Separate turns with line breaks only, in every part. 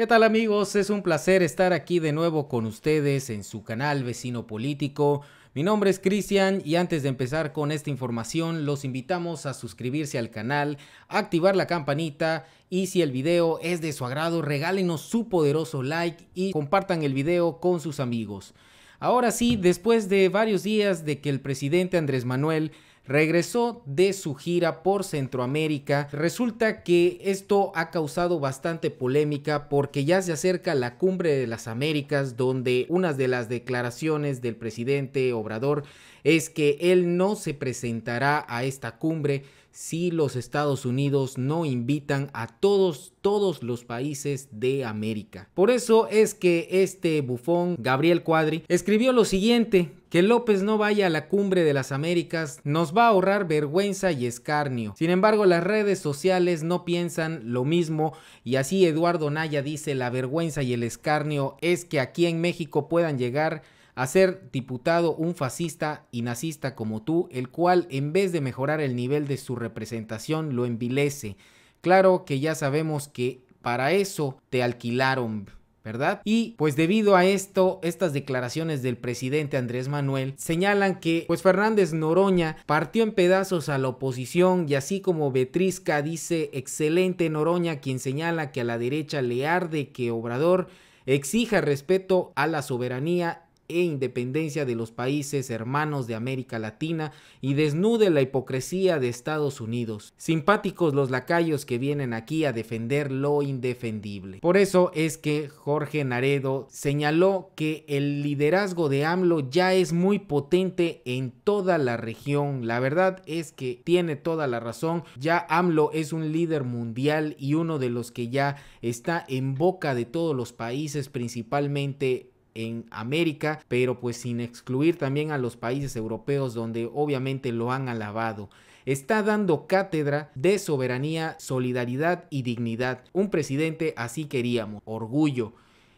¿Qué tal amigos? Es un placer estar aquí de nuevo con ustedes en su canal Vecino Político. Mi nombre es Cristian y antes de empezar con esta información los invitamos a suscribirse al canal, activar la campanita y si el video es de su agrado regálenos su poderoso like y compartan el video con sus amigos. Ahora sí, después de varios días de que el presidente Andrés Manuel regresó de su gira por Centroamérica. Resulta que esto ha causado bastante polémica porque ya se acerca la cumbre de las Américas donde una de las declaraciones del presidente Obrador es que él no se presentará a esta cumbre si los Estados Unidos no invitan a todos, todos los países de América. Por eso es que este bufón, Gabriel Cuadri, escribió lo siguiente, que López no vaya a la cumbre de las Américas nos va a ahorrar vergüenza y escarnio. Sin embargo, las redes sociales no piensan lo mismo y así Eduardo Naya dice la vergüenza y el escarnio es que aquí en México puedan llegar a ser diputado un fascista y nazista como tú, el cual en vez de mejorar el nivel de su representación lo envilece. Claro que ya sabemos que para eso te alquilaron. ¿verdad? Y pues debido a esto, estas declaraciones del presidente Andrés Manuel señalan que pues Fernández Noroña partió en pedazos a la oposición y así como Betrisca dice excelente Noroña quien señala que a la derecha le arde que Obrador exija respeto a la soberanía e independencia de los países hermanos de América Latina y desnude la hipocresía de Estados Unidos. Simpáticos los lacayos que vienen aquí a defender lo indefendible. Por eso es que Jorge Naredo señaló que el liderazgo de AMLO ya es muy potente en toda la región. La verdad es que tiene toda la razón. Ya AMLO es un líder mundial y uno de los que ya está en boca de todos los países, principalmente en América, pero pues sin excluir también a los países europeos donde obviamente lo han alabado está dando cátedra de soberanía, solidaridad y dignidad. Un presidente así queríamos, orgullo.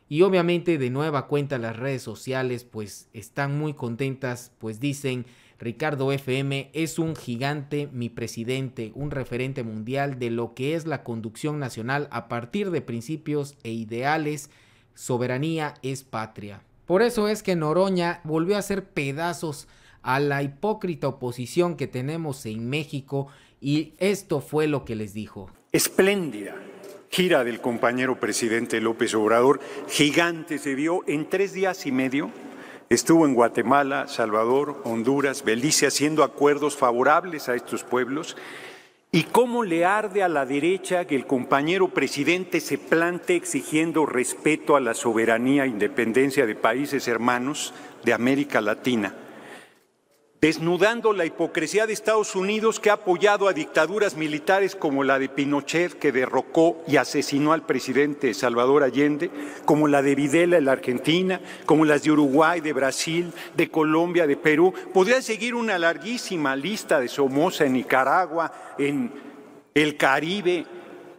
Y obviamente de nueva cuenta las redes sociales pues están muy contentas, pues dicen Ricardo FM es un gigante, mi presidente, un referente mundial de lo que es la conducción nacional a partir de principios e ideales soberanía es patria. Por eso es que Noroña volvió a hacer pedazos a la hipócrita oposición que tenemos en México y esto fue lo que les dijo.
Espléndida gira del compañero presidente López Obrador, gigante se vio en tres días y medio. Estuvo en Guatemala, Salvador, Honduras, Belice haciendo acuerdos favorables a estos pueblos ¿Y cómo le arde a la derecha que el compañero presidente se plante exigiendo respeto a la soberanía e independencia de países hermanos de América Latina? desnudando la hipocresía de Estados Unidos que ha apoyado a dictaduras militares como la de Pinochet, que derrocó y asesinó al presidente Salvador Allende, como la de Videla en la Argentina, como las de Uruguay, de Brasil, de Colombia, de Perú. Podría seguir una larguísima lista de Somoza en Nicaragua, en el Caribe,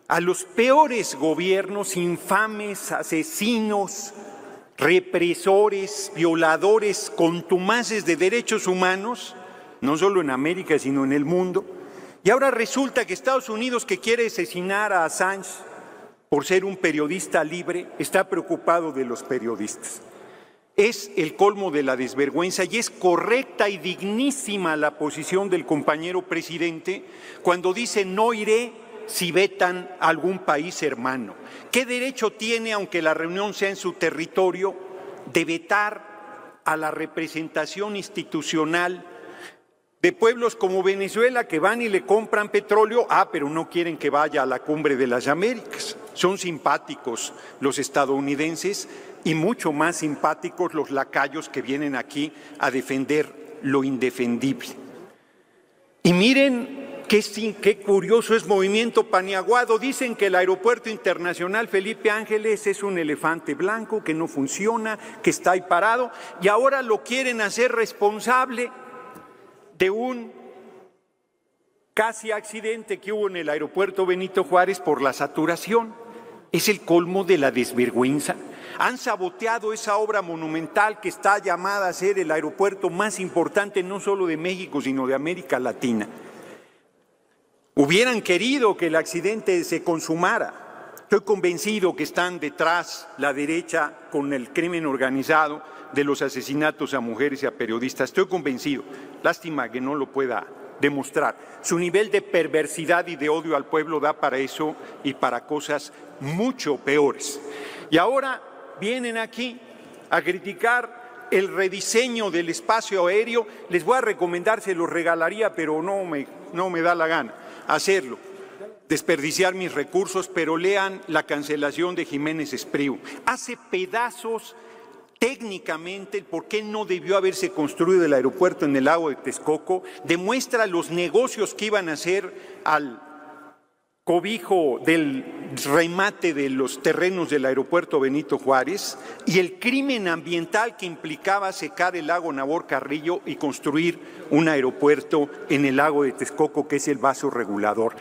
a los peores gobiernos infames, asesinos, represores, violadores, contumaces de derechos humanos, no solo en América, sino en el mundo. Y ahora resulta que Estados Unidos, que quiere asesinar a Assange por ser un periodista libre, está preocupado de los periodistas. Es el colmo de la desvergüenza y es correcta y dignísima la posición del compañero presidente cuando dice no iré si vetan algún país hermano? ¿Qué derecho tiene, aunque la reunión sea en su territorio, de vetar a la representación institucional de pueblos como Venezuela que van y le compran petróleo? Ah, pero no quieren que vaya a la cumbre de las Américas. Son simpáticos los estadounidenses y mucho más simpáticos los lacayos que vienen aquí a defender lo indefendible. Y miren Qué, curioso es movimiento paniaguado. Dicen que el aeropuerto internacional Felipe Ángeles es un elefante blanco que no funciona, que está ahí parado, y ahora lo quieren hacer responsable de un casi accidente que hubo en el aeropuerto Benito Juárez por la saturación. Es el colmo de la desvergüenza. Han saboteado esa obra monumental que está llamada a ser el aeropuerto más importante no solo de México, sino de América Latina hubieran querido que el accidente se consumara. Estoy convencido que están detrás la derecha con el crimen organizado de los asesinatos a mujeres y a periodistas. Estoy convencido. Lástima que no lo pueda demostrar. Su nivel de perversidad y de odio al pueblo da para eso y para cosas mucho peores. Y ahora vienen aquí a criticar el rediseño del espacio aéreo. Les voy a recomendar, se los regalaría, pero no me, no me da la gana hacerlo, desperdiciar mis recursos, pero lean la cancelación de Jiménez Espriu. Hace pedazos técnicamente el por qué no debió haberse construido el aeropuerto en el lago de Texcoco, demuestra los negocios que iban a hacer al cobijo del remate de los terrenos del aeropuerto Benito Juárez y el crimen ambiental que implicaba secar el lago Nabor Carrillo y construir un aeropuerto en el lago de Texcoco, que es el vaso regulador.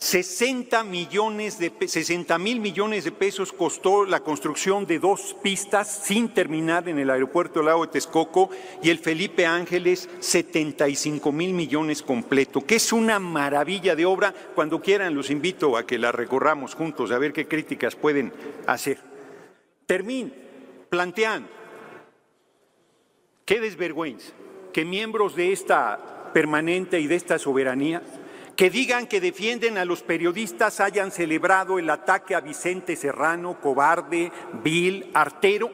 60 millones de 60 mil millones de pesos costó la construcción de dos pistas sin terminar en el aeropuerto Lago de Texcoco y el Felipe Ángeles 75 mil millones completo, que es una maravilla de obra. Cuando quieran los invito a que la recorramos juntos a ver qué críticas pueden hacer. Termin plantean qué desvergüenza que miembros de esta permanente y de esta soberanía que digan que defienden a los periodistas hayan celebrado el ataque a Vicente Serrano, cobarde, vil, artero,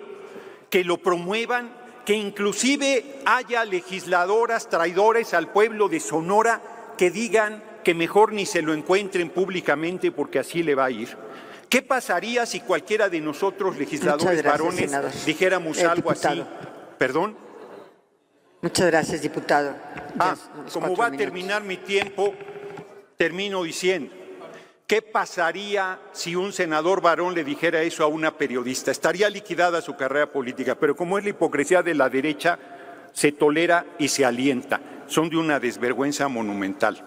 que lo promuevan, que inclusive haya legisladoras traidores al pueblo de Sonora que digan que mejor ni se lo encuentren públicamente porque así le va a ir. ¿Qué pasaría si cualquiera de nosotros, legisladores varones, dijéramos eh, algo así? ¿Perdón? Muchas gracias, diputado. Ah, como va a terminar mi tiempo, Termino diciendo, ¿qué pasaría si un senador varón le dijera eso a una periodista? Estaría liquidada su carrera política, pero como es la hipocresía de la derecha, se tolera y se alienta. Son de una desvergüenza monumental.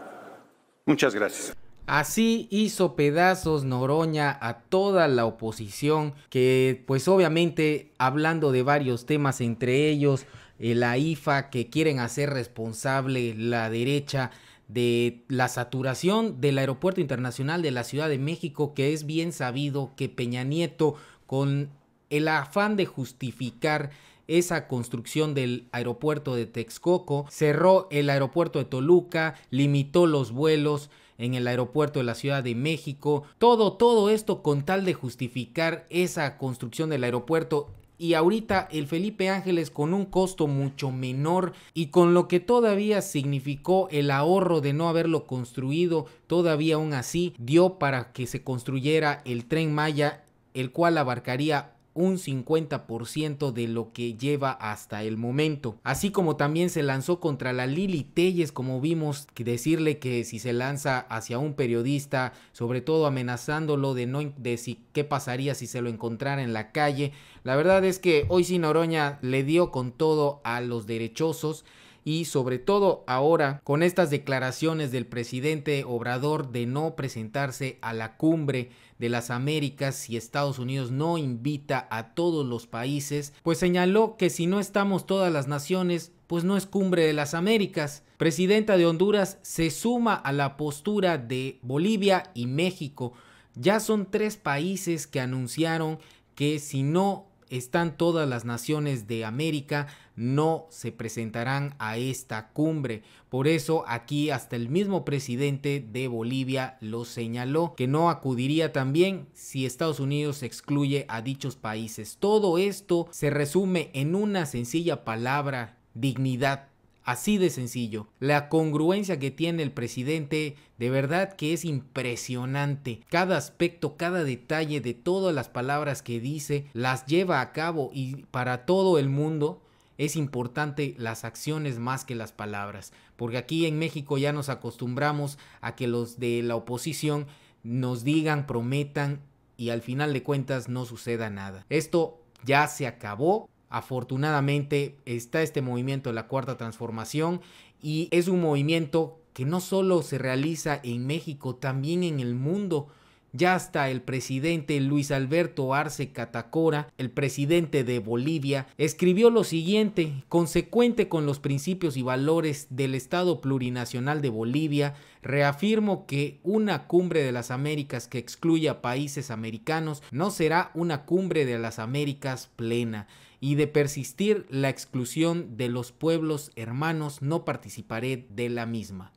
Muchas gracias.
Así hizo pedazos Noroña a toda la oposición que pues obviamente hablando de varios temas entre ellos eh, la IFA que quieren hacer responsable la derecha de la saturación del Aeropuerto Internacional de la Ciudad de México, que es bien sabido que Peña Nieto, con el afán de justificar esa construcción del aeropuerto de Texcoco, cerró el aeropuerto de Toluca, limitó los vuelos en el aeropuerto de la Ciudad de México, todo, todo esto con tal de justificar esa construcción del aeropuerto y ahorita el Felipe Ángeles con un costo mucho menor y con lo que todavía significó el ahorro de no haberlo construido, todavía aún así dio para que se construyera el tren Maya el cual abarcaría un 50% de lo que lleva hasta el momento. Así como también se lanzó contra la Lili Telles, como vimos, decirle que si se lanza hacia un periodista, sobre todo amenazándolo de no decir qué pasaría si se lo encontrara en la calle. La verdad es que hoy sí Noroña le dio con todo a los derechosos y sobre todo ahora con estas declaraciones del presidente Obrador de no presentarse a la cumbre de las Américas si Estados Unidos no invita a todos los países, pues señaló que si no estamos todas las naciones, pues no es cumbre de las Américas. Presidenta de Honduras se suma a la postura de Bolivia y México. Ya son tres países que anunciaron que si no están todas las naciones de América, no se presentarán a esta cumbre. Por eso aquí hasta el mismo presidente de Bolivia lo señaló, que no acudiría también si Estados Unidos excluye a dichos países. Todo esto se resume en una sencilla palabra, dignidad. Así de sencillo. La congruencia que tiene el presidente de verdad que es impresionante. Cada aspecto, cada detalle de todas las palabras que dice, las lleva a cabo y para todo el mundo es importante las acciones más que las palabras, porque aquí en México ya nos acostumbramos a que los de la oposición nos digan, prometan y al final de cuentas no suceda nada. Esto ya se acabó. Afortunadamente está este movimiento de la cuarta transformación y es un movimiento que no solo se realiza en México, también en el mundo. Ya está el presidente Luis Alberto Arce Catacora, el presidente de Bolivia, escribió lo siguiente, consecuente con los principios y valores del Estado plurinacional de Bolivia, reafirmo que una cumbre de las Américas que excluya países americanos no será una cumbre de las Américas plena y de persistir la exclusión de los pueblos hermanos no participaré de la misma.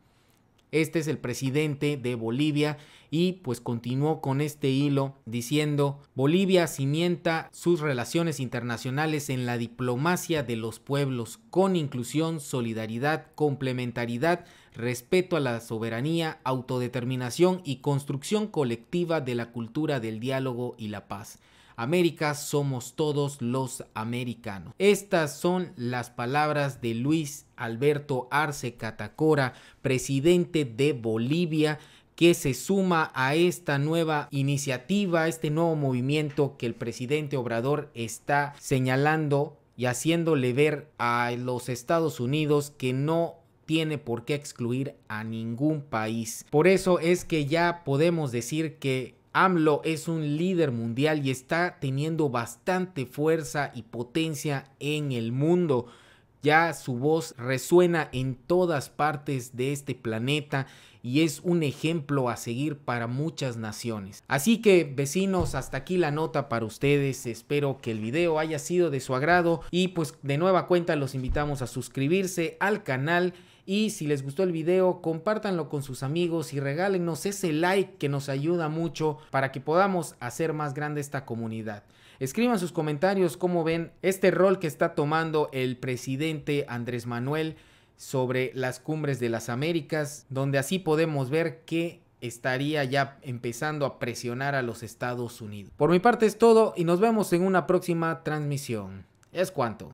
Este es el presidente de Bolivia y pues continuó con este hilo diciendo, Bolivia cimienta sus relaciones internacionales en la diplomacia de los pueblos con inclusión, solidaridad, complementariedad, respeto a la soberanía, autodeterminación y construcción colectiva de la cultura del diálogo y la paz. América somos todos los americanos. Estas son las palabras de Luis Alberto Arce Catacora, presidente de Bolivia, que se suma a esta nueva iniciativa, este nuevo movimiento que el presidente Obrador está señalando y haciéndole ver a los Estados Unidos que no tiene por qué excluir a ningún país. Por eso es que ya podemos decir que AMLO es un líder mundial y está teniendo bastante fuerza y potencia en el mundo. Ya su voz resuena en todas partes de este planeta y es un ejemplo a seguir para muchas naciones. Así que vecinos, hasta aquí la nota para ustedes. Espero que el video haya sido de su agrado y pues de nueva cuenta los invitamos a suscribirse al canal y si les gustó el video, compártanlo con sus amigos y regálenos ese like que nos ayuda mucho para que podamos hacer más grande esta comunidad. Escriban sus comentarios cómo ven este rol que está tomando el presidente Andrés Manuel sobre las cumbres de las Américas, donde así podemos ver que estaría ya empezando a presionar a los Estados Unidos. Por mi parte es todo y nos vemos en una próxima transmisión. Es cuanto.